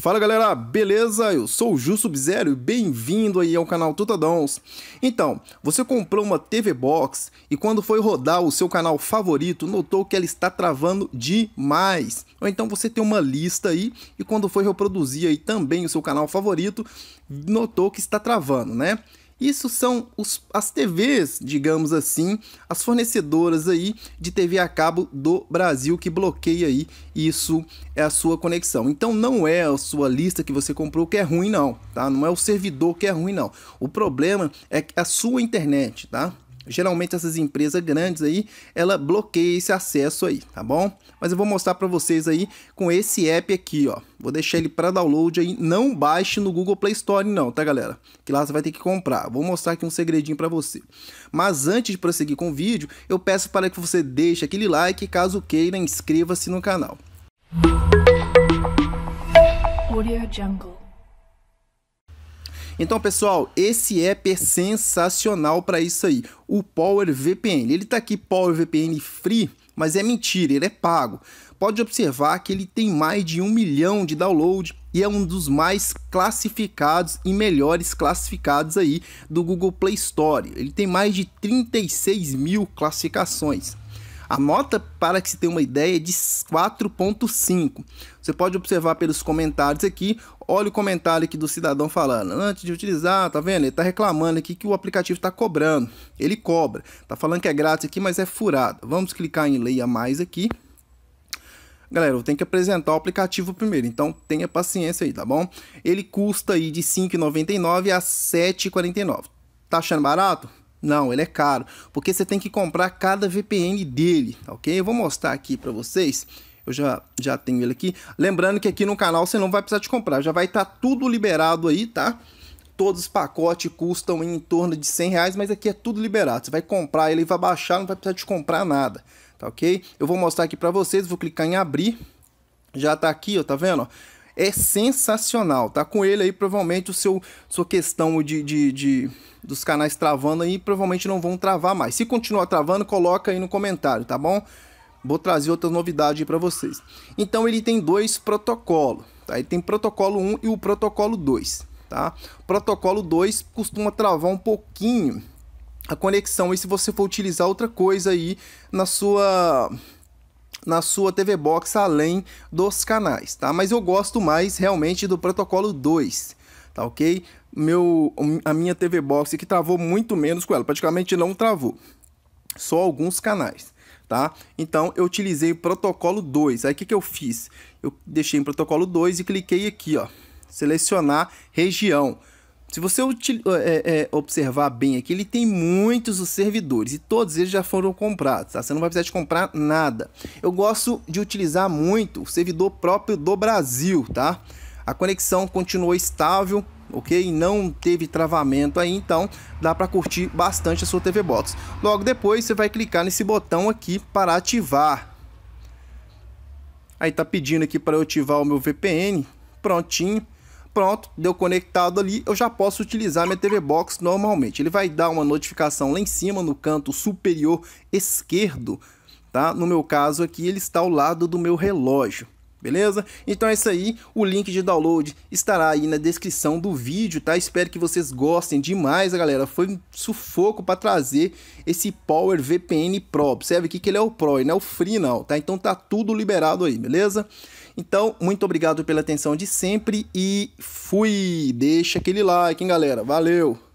Fala galera, beleza? Eu sou o Ju Sub-Zero e bem-vindo aí ao canal Tutadons. Então, você comprou uma TV Box e quando foi rodar o seu canal favorito, notou que ela está travando demais. Ou então você tem uma lista aí e quando foi reproduzir aí também o seu canal favorito, notou que está travando, né? Isso são os, as TVs, digamos assim, as fornecedoras aí de TV a cabo do Brasil que bloqueia aí isso é a sua conexão. Então não é a sua lista que você comprou que é ruim não, tá? Não é o servidor que é ruim não. O problema é a sua internet, tá? geralmente essas empresas grandes aí, ela bloqueia esse acesso aí, tá bom? Mas eu vou mostrar para vocês aí com esse app aqui, ó. Vou deixar ele para download aí, não baixe no Google Play Store não, tá galera? Que lá você vai ter que comprar. Vou mostrar aqui um segredinho para você. Mas antes de prosseguir com o vídeo, eu peço para que você deixe aquele like, caso queira, inscreva-se no canal. Audio Jungle então, pessoal, esse app é sensacional para isso aí, o Power VPN. Ele está aqui Power VPN free, mas é mentira, ele é pago. Pode observar que ele tem mais de um milhão de downloads e é um dos mais classificados e melhores classificados aí do Google Play Store. Ele tem mais de 36 mil classificações. A nota para que se tenha uma ideia, é de 4.5. Você pode observar pelos comentários aqui, olha o comentário aqui do cidadão falando. Antes de utilizar, tá vendo? Ele tá reclamando aqui que o aplicativo está cobrando. Ele cobra. Tá falando que é grátis aqui, mas é furado. Vamos clicar em leia mais aqui. Galera, eu tenho que apresentar o aplicativo primeiro, então tenha paciência aí, tá bom? Ele custa aí de R$ 5,99 a R$ 7,49. Tá achando barato? Não, ele é caro, porque você tem que comprar cada VPN dele, ok? Eu vou mostrar aqui para vocês. Eu já, já tenho ele aqui. Lembrando que aqui no canal você não vai precisar de comprar, já vai estar tá tudo liberado aí, tá? Todos os pacotes custam em torno de 100 reais, mas aqui é tudo liberado. Você vai comprar ele vai baixar, não vai precisar de comprar nada, tá ok? Eu vou mostrar aqui para vocês, vou clicar em abrir. Já tá aqui, ó, tá vendo? é sensacional. Tá com ele aí, provavelmente, o seu sua questão de, de, de dos canais travando aí, provavelmente não vão travar mais. Se continuar travando, coloca aí no comentário, tá bom? Vou trazer outras novidades para vocês. Então ele tem dois protocolos, tá? Ele tem protocolo 1 e o protocolo 2, tá? Protocolo 2 costuma travar um pouquinho a conexão e se você for utilizar outra coisa aí na sua na sua TV Box além dos canais, tá? Mas eu gosto mais realmente do protocolo 2, tá ok? Meu, a minha TV Box que travou muito menos com ela, praticamente não travou, só alguns canais. Tá? Então eu utilizei o protocolo 2. Aí o que, que eu fiz? Eu deixei em protocolo 2 e cliquei aqui, ó, selecionar região. Se você é, é, é, observar bem aqui, ele tem muitos os servidores e todos eles já foram comprados, tá? Você não vai precisar de comprar nada. Eu gosto de utilizar muito o servidor próprio do Brasil, tá? A conexão continuou estável, ok? Não teve travamento aí, então dá para curtir bastante a sua TV Box. Logo depois você vai clicar nesse botão aqui para ativar. Aí tá pedindo aqui para eu ativar o meu VPN, prontinho. Pronto, deu conectado ali, eu já posso utilizar minha TV Box normalmente. Ele vai dar uma notificação lá em cima, no canto superior esquerdo, tá? No meu caso aqui, ele está ao lado do meu relógio beleza? Então é isso aí, o link de download estará aí na descrição do vídeo, tá? Espero que vocês gostem demais, galera. Foi um sufoco para trazer esse Power VPN Pro. Observe aqui que ele é o Pro, não é o Free não, tá? Então tá tudo liberado aí, beleza? Então, muito obrigado pela atenção de sempre e fui! Deixa aquele like, hein, galera? Valeu!